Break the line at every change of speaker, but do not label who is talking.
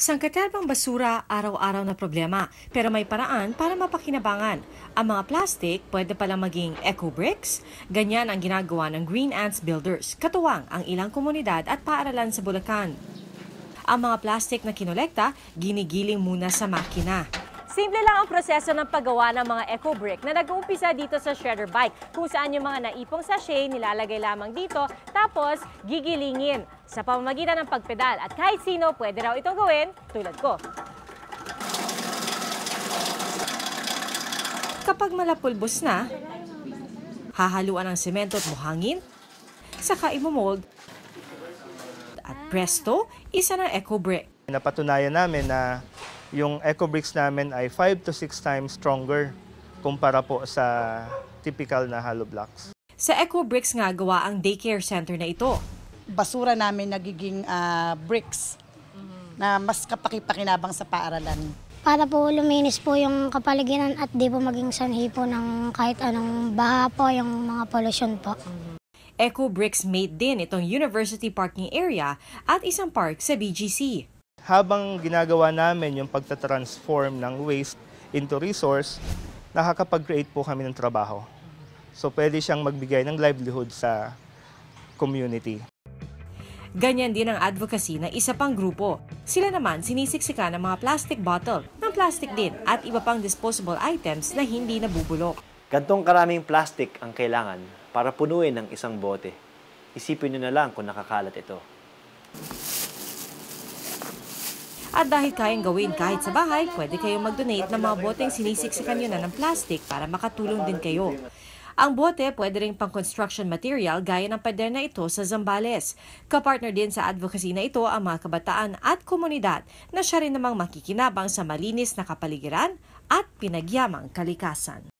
Sangkater bang basura araw-araw na problema, pero may paraan para mapakinabangan. Ang mga plastic pwede pala maging eco-bricks. Ganyan ang ginagawa ng Green Ants Builders, katuwang ang ilang komunidad at paaralan sa Bulacan. Ang mga plastic na kinolekta, ginigiling muna sa makina. Simple lang ang proseso ng paggawa ng mga eco brick na nag-uumpisa dito sa shredder bike kung saan yung mga naipong sachet nilalagay lamang dito tapos gigilingin sa pamamagitan ng pagpedal at kahit sino pwede raw itong gawin tulad ko. Kapag malapulbos na, hahaluan ng semento at buhangin, saka imomold
at presto, isa ng eco brick. Napatunayan namin na yung eco bricks namin ay 5 to 6 times stronger kumpara po sa typical na hollow blocks.
Sa eco bricks nga gawa ang daycare center na ito. Basura namin nagiging uh, bricks na mas kapakipakinabang sa paaralan.
Para po luminis po yung kapaligiran at di po maging sanhi po ng kahit anong baha po yung mga pollution po.
Eco Bricks made din itong University Parking
Area at isang park sa BGC. Habang ginagawa namin yung pagta-transform ng waste into resource, nakakapag-create po kami ng trabaho. So pwede siyang magbigay ng livelihood sa community.
Ganyan din ang advocacy ng isa pang grupo. Sila naman sinisiksika ng mga plastic bottle, ng plastic din at iba pang disposable items na hindi nabubulok.
Gantong karaming plastic ang kailangan para punuin ng isang bote. Isipin nyo na lang kung nakakalat ito.
At dahil kayang gawin kahit sa bahay, pwede kayong mag-donate ng mga boteng sinisiksikan nyo na ng plastic para makatulong din kayo. Ang bote pwede rin pang construction material gaya ng pader na ito sa Zambales. Kapartner din sa advocacy na ito ang mga kabataan at komunidad na siya rin namang makikinabang sa malinis
na kapaligiran at pinagyamang kalikasan.